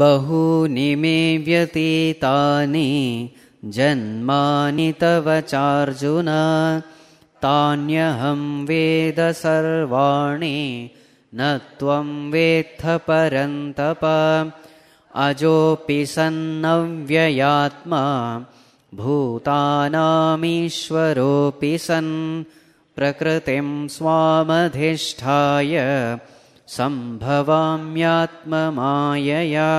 बहूनि मे व्यतीतानि जन्मानि तव चार्जुन तान्यहं वेद सर्वाणि न त्वं वेत्थ परन्तप अजोऽपि सन्नव्ययात्मा भूतानामीश्वरोऽपि सन् प्रकृतिं स्वामधिष्ठाय सम्भवाम्यात्ममायया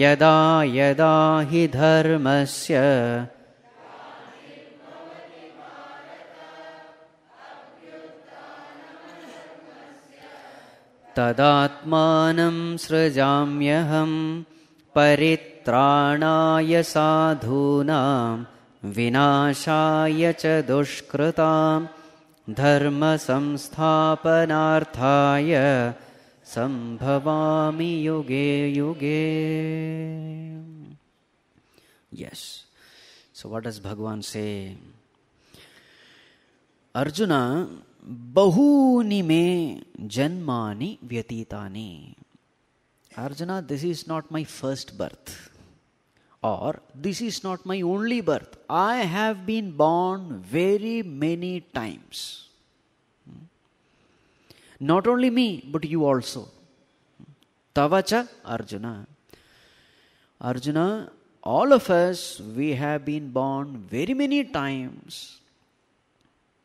यदा यदा हि धर्मस्य तदात्मानं स्रजाम्यहं परित्राणाय साधूनां विनाशाय च दुष्कृताम् धर्म संस्थापनार्थाय संभवामि युगे युगे यस सो व्हाट डज भगवान से अर्जुन बहूनि मे जन्मानि व्यतीतानि Arjun this is not my first birth or this is not my only birth. I have been born very many times. Hmm? Not only me, but you also. Hmm? Tavacha Arjuna. Arjuna, all of us, we have been born very many times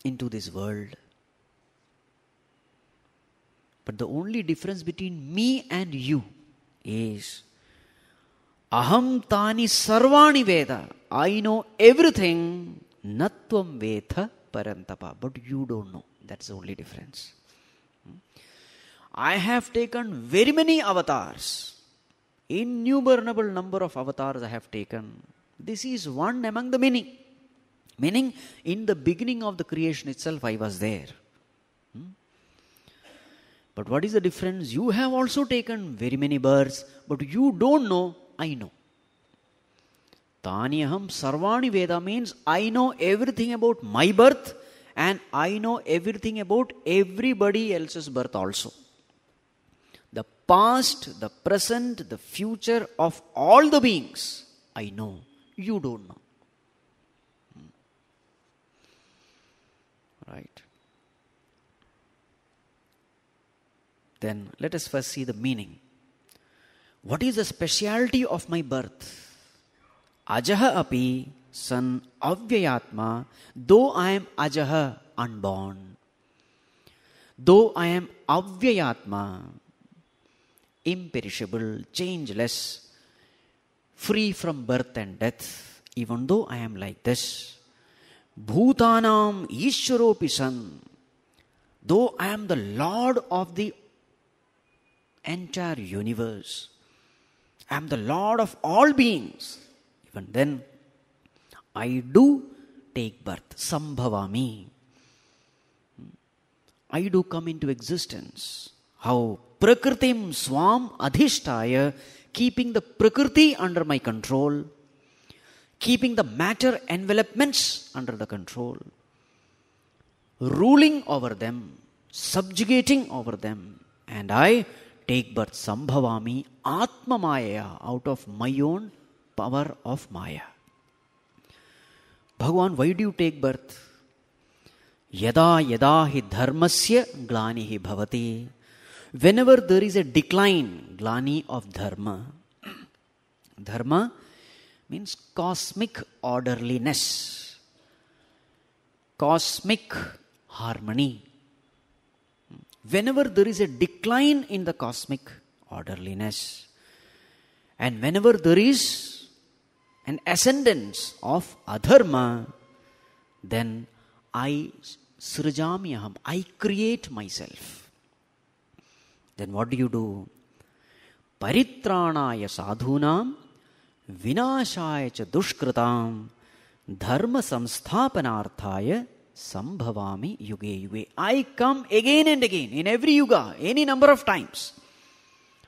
into this world. But the only difference between me and you is Aham tani sarvani Vedha. I know everything. Natvam vetha parantapa. But you don't know. That's the only difference. I have taken very many avatars. Innumerable number of avatars I have taken. This is one among the many. Meaning, in the beginning of the creation itself, I was there. Hmm? But what is the difference? You have also taken very many births, but you don't know I know. Tanyaham Sarvani Veda means I know everything about my birth and I know everything about everybody else's birth also. The past, the present, the future of all the beings, I know. You don't know. Hmm. Right? Then let us first see the meaning what is the speciality of my birth? Ajah api son avyayatma, though I am ajah unborn, though I am avyayatma, imperishable, changeless, free from birth and death, even though I am like this. Bhutanam Ishwaropi son, though I am the Lord of the entire universe, I am the Lord of all beings. Even then, I do take birth. Sambhavami. I do come into existence. How? Prakritim swam adhishtaya, keeping the prakriti under my control, keeping the matter envelopments under the control, ruling over them, subjugating over them, and I take birth sambhavami आत्म maya out of my own power of maya. भगवान वै do take birth यदा यदा हि धर्मस्य ग्लानि ही भवति whenever there is a decline ग्लानी of dharma dharma means cosmic orderliness cosmic harmony whenever there is a decline in the cosmic orderliness, and whenever there is an ascendance of adharma, then I srijamyaham, I create myself. Then what do you do? Paritranaya sadhunam, vinashaya cha dushkritam, dharma संस्थापनार्थाय Sambhavami yuge yuge. I come again and again in every yuga, any number of times.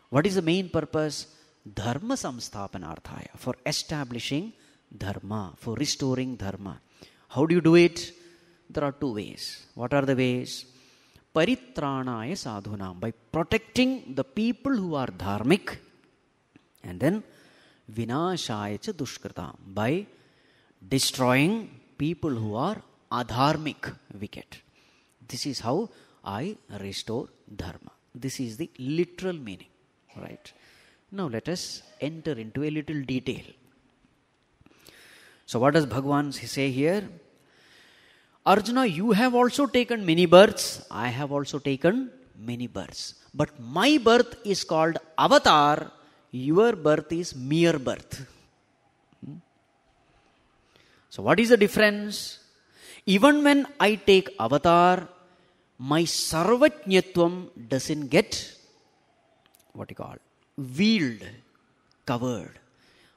What is the main purpose? Dharma samsthapanarthaya, for establishing dharma, for restoring dharma. How do you do it? There are two ways. What are the ways? Paritranaya sadhunam, by protecting the people who are dharmic, and then vinashaya dushkritam, by destroying people who are adharmic wicket. This is how I restore dharma. This is the literal meaning, right? Now let us enter into a little detail. So, what does Bhagavan say here? Arjuna, you have also taken many births. I have also taken many births. But my birth is called avatar, your birth is mere birth. Hmm? So, what is the difference? even when I take avatar, my sarvajnatvam doesn't get what you call veiled, covered.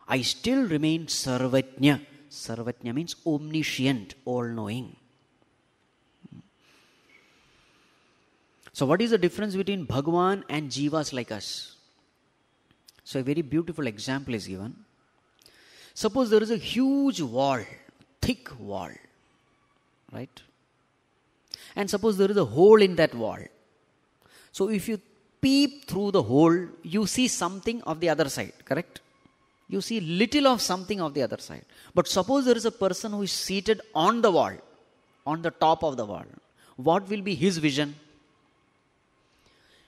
I still remain sarvajna. Sarvajna means omniscient, all knowing. So, what is the difference between Bhagwan and jivas like us? So, a very beautiful example is given. Suppose there is a huge wall, thick wall, Right? And suppose there is a hole in that wall. So if you peep through the hole, you see something of the other side, correct? You see little of something of the other side. But suppose there is a person who is seated on the wall, on the top of the wall. What will be his vision?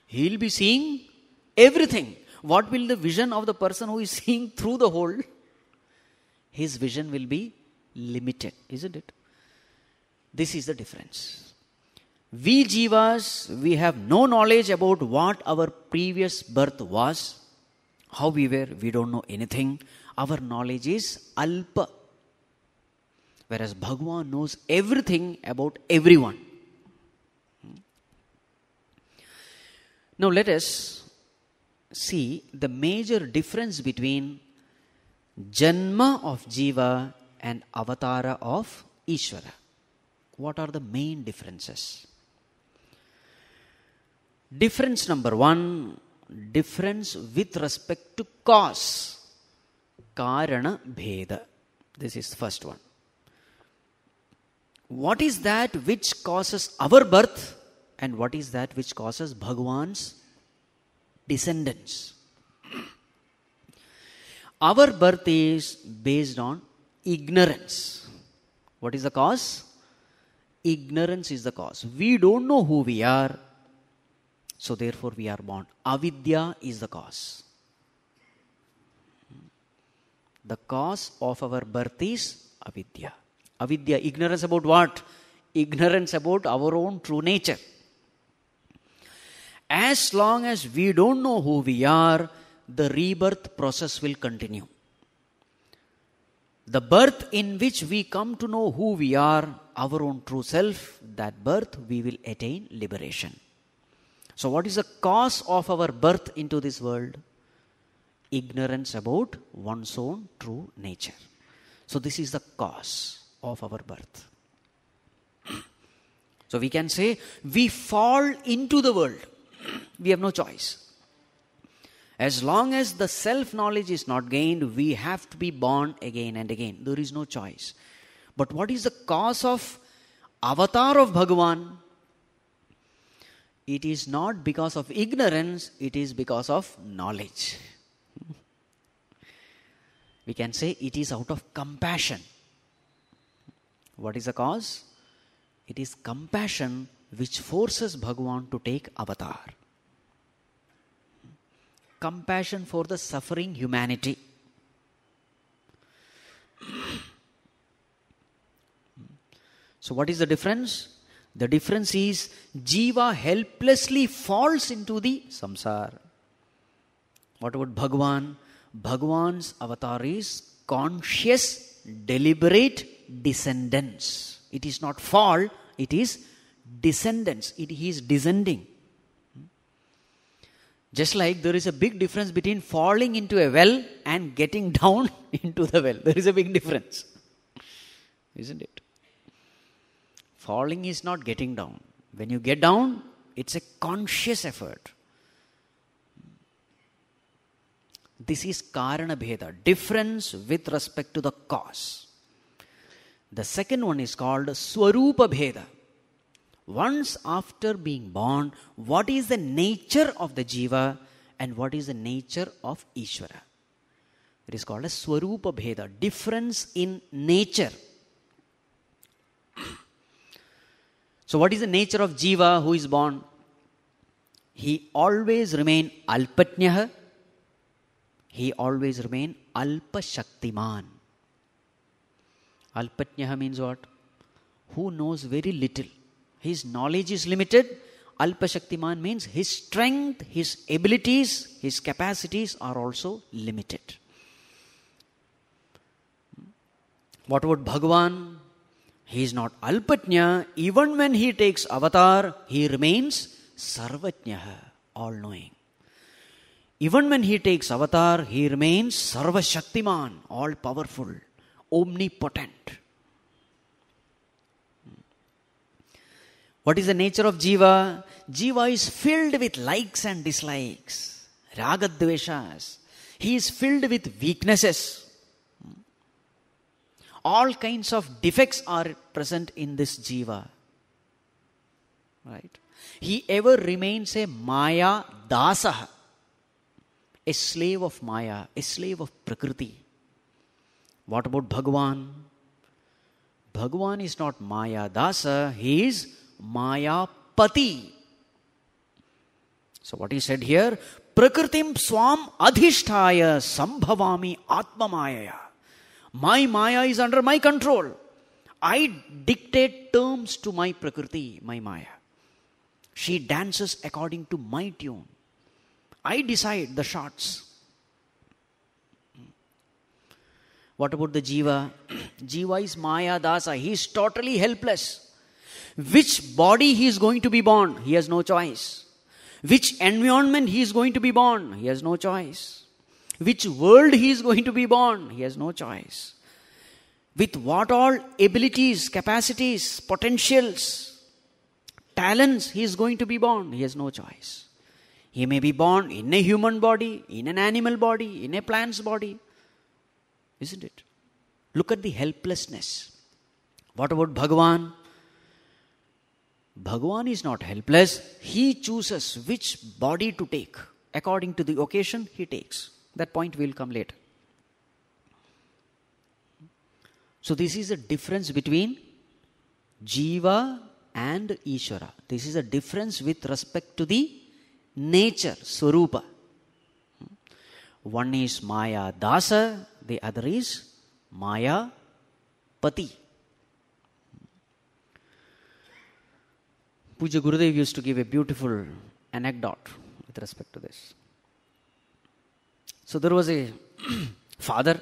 He'll be seeing everything. What will the vision of the person who is seeing through the hole? His vision will be limited, isn't it? This is the difference. We jivas, we have no knowledge about what our previous birth was, how we were, we don't know anything. Our knowledge is alpa. Whereas Bhagwan knows everything about everyone. Hmm? Now let us see the major difference between Janma of Jiva and Avatara of Ishvara what are the main differences? Difference number one difference with respect to cause. Karana Bheda. This is first one. What is that which causes our birth and what is that which causes Bhagwan's descendants? Our birth is based on ignorance. What is the cause? ignorance is the cause. We don't know who we are, so therefore we are born. Avidya is the cause. The cause of our birth is avidya. Avidya, ignorance about what? Ignorance about our own true nature. As long as we don't know who we are, the rebirth process will continue the birth in which we come to know who we are, our own true self, that birth we will attain liberation. So, what is the cause of our birth into this world? Ignorance about one's own true nature. So, this is the cause of our birth. So, we can say we fall into the world, we have no choice. As long as the self knowledge is not gained, we have to be born again and again. There is no choice. But what is the cause of avatar of Bhagavan? It is not because of ignorance, it is because of knowledge. we can say it is out of compassion. What is the cause? It is compassion which forces Bhagavan to take avatar compassion for the suffering humanity. so, what is the difference? The difference is Jiva helplessly falls into the samsara. What about Bhagwan? Bhagwan's avatar is conscious, deliberate descendants. It is not fall, it is descendants. It, he is descending. Just like there is a big difference between falling into a well and getting down into the well. There is a big difference. Isn't it? Falling is not getting down. When you get down, it's a conscious effort. This is Karana Bheda, difference with respect to the cause. The second one is called Swarupa Bheda once after being born, what is the nature of the jiva and what is the nature of Ishvara. It is called a Swarupa Bheda, difference in nature. So, what is the nature of jiva who is born? He always remain alpatnyaha. He always remain alpashaktiman. Alpatnyaha means what? Who knows very little his knowledge is limited. Shaktiman means his strength, his abilities, his capacities are also limited. What about Bhagavan? He is not Alpatnya. Even when he takes avatar, he remains Sarvatnya, all knowing. Even when he takes avatar, he remains Shaktiman, all powerful, omnipotent. What is the nature of Jiva? Jiva is filled with likes and dislikes, ragadveshas. He is filled with weaknesses. All kinds of defects are present in this Jiva. Right? He ever remains a Maya dasaha, a slave of Maya, a slave of Prakriti. What about Bhagwan? Bhagwan is not Maya dasa, he is Mayapati. So, what he said here Prakritim swam adhishtaya sambhavami Atma atmamayaya. My maya is under my control. I dictate terms to my prakriti, my maya. She dances according to my tune. I decide the shots. What about the jiva? jiva is maya dasa. He is totally helpless which body he is going to be born, he has no choice. Which environment he is going to be born, he has no choice. Which world he is going to be born, he has no choice. With what all abilities, capacities, potentials, talents he is going to be born, he has no choice. He may be born in a human body, in an animal body, in a plant's body. Isn't it? Look at the helplessness. What about Bhagavan? Bhagwan is not helpless. He chooses which body to take. According to the occasion, he takes. That point will come later. So, this is the difference between Jiva and Ishvara. This is a difference with respect to the nature, Swarupa. One is Maya Dasa, the other is Maya Pati. Puja Gurudev used to give a beautiful anecdote with respect to this. So there was a father,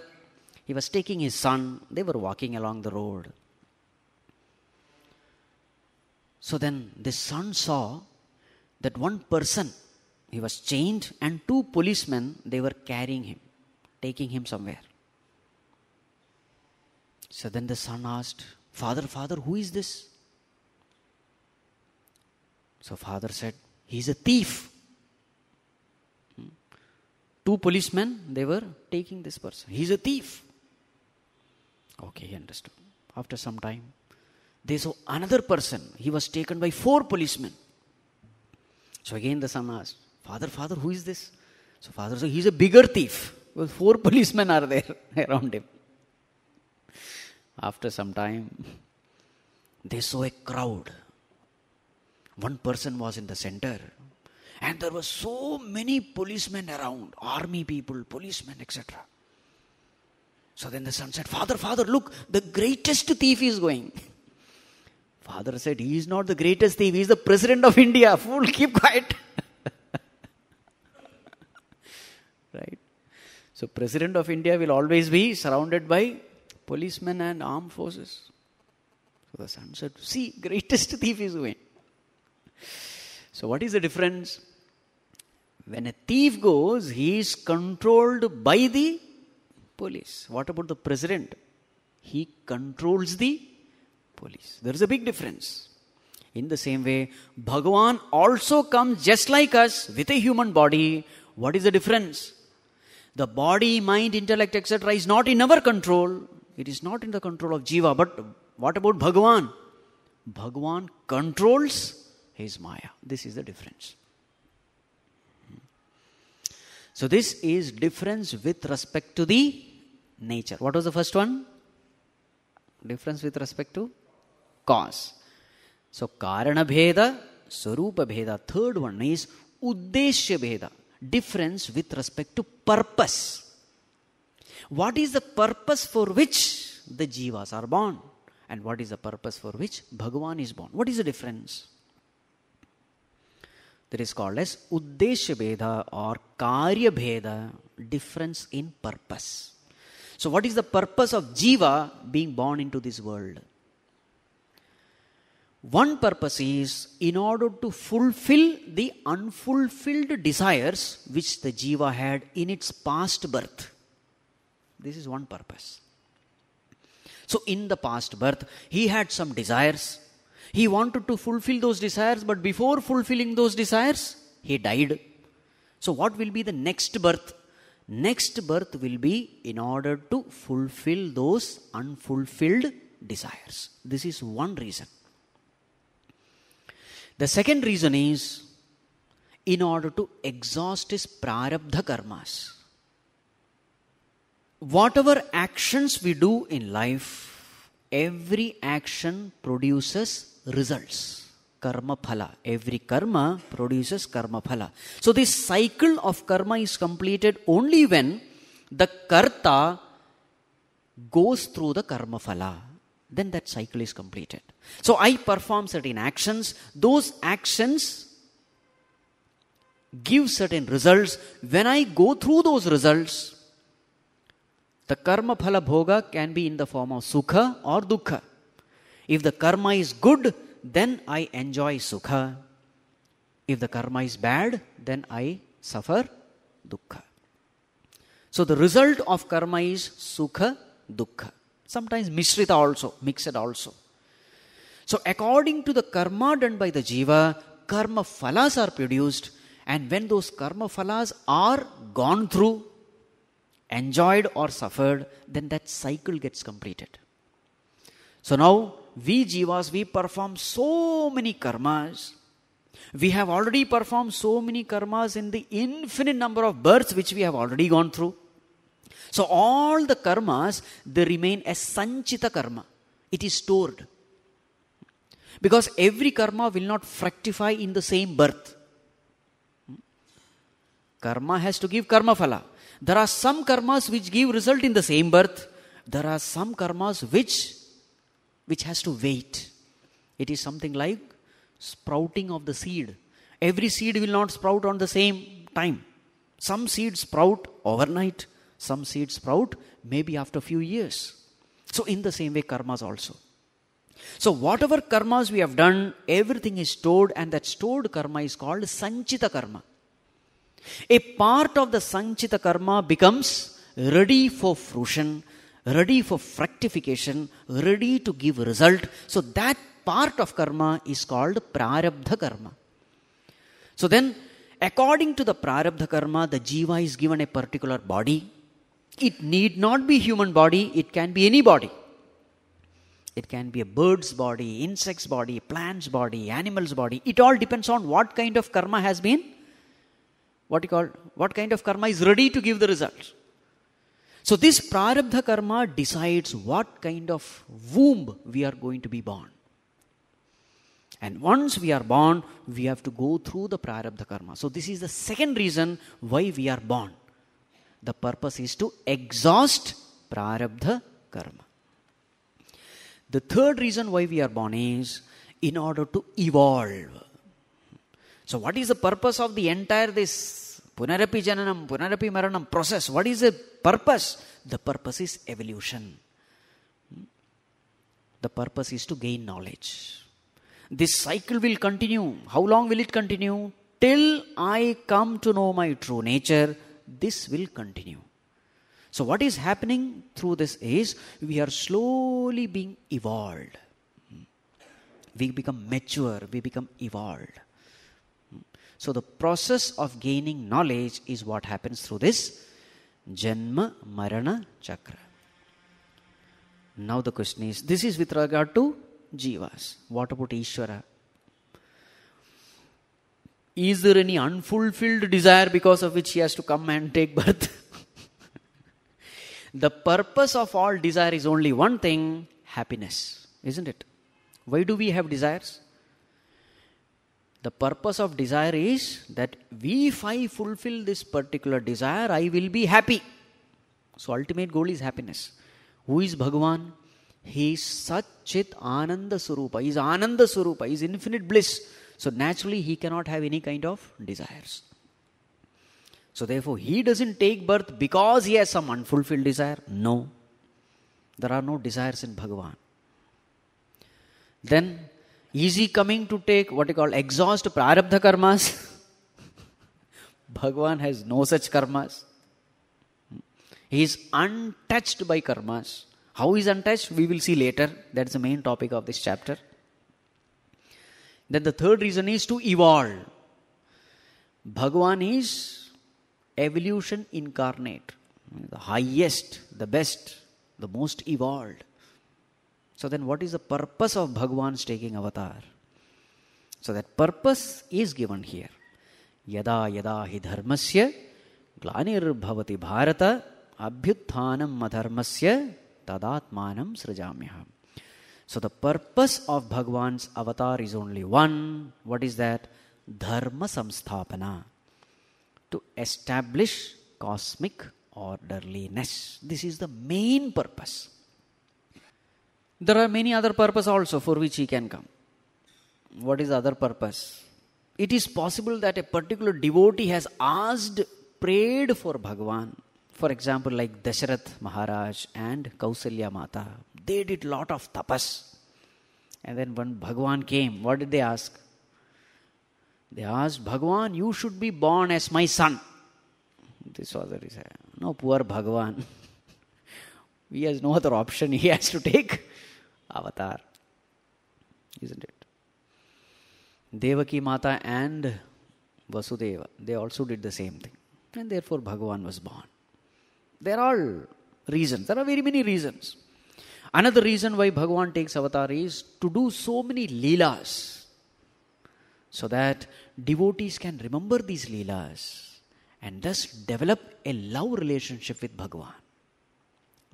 he was taking his son, they were walking along the road. So then the son saw that one person, he was chained, and two policemen, they were carrying him, taking him somewhere. So then the son asked, Father, father, who is this? So father said, he's a thief. Two policemen, they were taking this person. He's a thief. Okay, he understood. After some time, they saw another person. He was taken by four policemen. So again the son asked, Father, father, who is this? So father said, he's a bigger thief. Well, four policemen are there around him. After some time, they saw a crowd one person was in the center and there were so many policemen around army people policemen etc so then the son said father father look the greatest thief is going father said he is not the greatest thief he is the president of india fool keep quiet right so president of india will always be surrounded by policemen and armed forces so the son said see greatest thief is going so, what is the difference? When a thief goes, he is controlled by the police. What about the president? He controls the police. There is a big difference. In the same way, Bhagavan also comes just like us with a human body. What is the difference? The body, mind, intellect, etc., is not in our control. It is not in the control of Jiva. But what about Bhagavan? Bhagavan controls his Maya. This is the difference. Hmm. So this is difference with respect to the nature. What was the first one? Difference with respect to cause. So Karana Bheda, Sarupa Bheda. Third one is Uddeshya Bheda. Difference with respect to purpose. What is the purpose for which the jivas are born? And what is the purpose for which Bhagavan is born? What is the difference? that is called as uddesha bheda or karya bheda difference in purpose so what is the purpose of jiva being born into this world one purpose is in order to fulfill the unfulfilled desires which the jiva had in its past birth this is one purpose so in the past birth he had some desires he wanted to fulfill those desires, but before fulfilling those desires, he died. So, what will be the next birth? Next birth will be in order to fulfill those unfulfilled desires. This is one reason. The second reason is in order to exhaust his prarabdha karmas. Whatever actions we do in life, every action produces results. Karma phala. Every karma produces karma phala. So this cycle of karma is completed only when the karta goes through the karma phala. Then that cycle is completed. So I perform certain actions. Those actions give certain results. When I go through those results, the karma phala bhoga can be in the form of sukha or dukkha. If the karma is good, then I enjoy sukha. If the karma is bad, then I suffer dukkha. So the result of karma is sukha, dukkha. Sometimes mishrita also, mixed also. So according to the karma done by the jiva, karma phalas are produced, and when those karma phalas are gone through, enjoyed or suffered, then that cycle gets completed. So now we jivas, we perform so many karmas. We have already performed so many karmas in the infinite number of births which we have already gone through. So all the karmas, they remain as sanchita karma. It is stored. Because every karma will not fructify in the same birth. Hmm? Karma has to give karma phala. There are some karmas which give result in the same birth. There are some karmas which which has to wait. It is something like sprouting of the seed. Every seed will not sprout on the same time. Some seeds sprout overnight, some seeds sprout maybe after a few years. So, in the same way, karmas also. So, whatever karmas we have done, everything is stored, and that stored karma is called Sanchita karma. A part of the Sanchita karma becomes ready for fruition, ready for fructification, ready to give result. So that part of karma is called prarabdha karma. So then, according to the prarabdha karma, the jiva is given a particular body. It need not be human body, it can be any body. It can be a bird's body, insect's body, plant's body, animal's body. It all depends on what kind of karma has been what you call what kind of karma is ready to give the results. So this prarabdha karma decides what kind of womb we are going to be born. And once we are born, we have to go through the prarabdha karma. So this is the second reason why we are born. The purpose is to exhaust prarabdha karma. The third reason why we are born is in order to evolve. So, what is the purpose of the entire this punarapi jananam, punarapi maranam process? What is the purpose? The purpose is evolution. Hmm? The purpose is to gain knowledge. This cycle will continue. How long will it continue? Till I come to know my true nature, this will continue. So, what is happening through this is we are slowly being evolved. Hmm? We become mature, we become evolved. So the process of gaining knowledge is what happens through this Janma Marana Chakra. Now the question is this is with regard to jivas. What about Ishvara? Is there any unfulfilled desire because of which he has to come and take birth? the purpose of all desire is only one thing happiness, isn't it? Why do we have desires? the purpose of desire is that if I fulfill this particular desire, I will be happy. So, ultimate goal is happiness. Who is Bhagavan? He is Satchit Ananda Surupa. He is Ananda Surupa. He is infinite bliss. So, naturally, he cannot have any kind of desires. So, therefore, he doesn't take birth because he has some unfulfilled desire. No. There are no desires in Bhagavan. Then, is he coming to take what you call exhaust prarabdha karmas? Bhagavan has no such karmas. He is untouched by karmas. How is untouched? We will see later. That's the main topic of this chapter. Then the third reason is to evolve. Bhagavan is evolution incarnate, the highest, the best, the most evolved. So then what is the purpose of Bhagwan's taking avatar? So that purpose is given here. Yada yada hi dharmasya glanir bhavati bharata abhyutthanam madharmasya tadatmanam srijamyaham. So the purpose of Bhagwan's avatar is only one. What is that? Dharma samsthapana. To establish cosmic orderliness. This is the main purpose. There are many other purposes also for which he can come. What is the other purpose? It is possible that a particular devotee has asked, prayed for Bhagavan. For example, like Dasharath Maharaj and Kausalya Mata. They did lot of tapas. And then when Bhagavan came, what did they ask? They asked, Bhagavan, you should be born as my son. This was the reason. No, poor Bhagavan. he has no other option he has to take avatar, isn't it? Devaki Mata and Vasudeva, they also did the same thing. And therefore, Bhagavan was born. They're all reasons. There are very many reasons. Another reason why Bhagavan takes avatar is to do so many leelas so that devotees can remember these leelas and thus develop a love relationship with Bhagavan.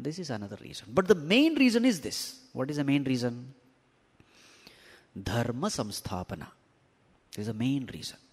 This is another reason. But the main reason is this. What is the main reason? Dharma samsthapana is the main reason.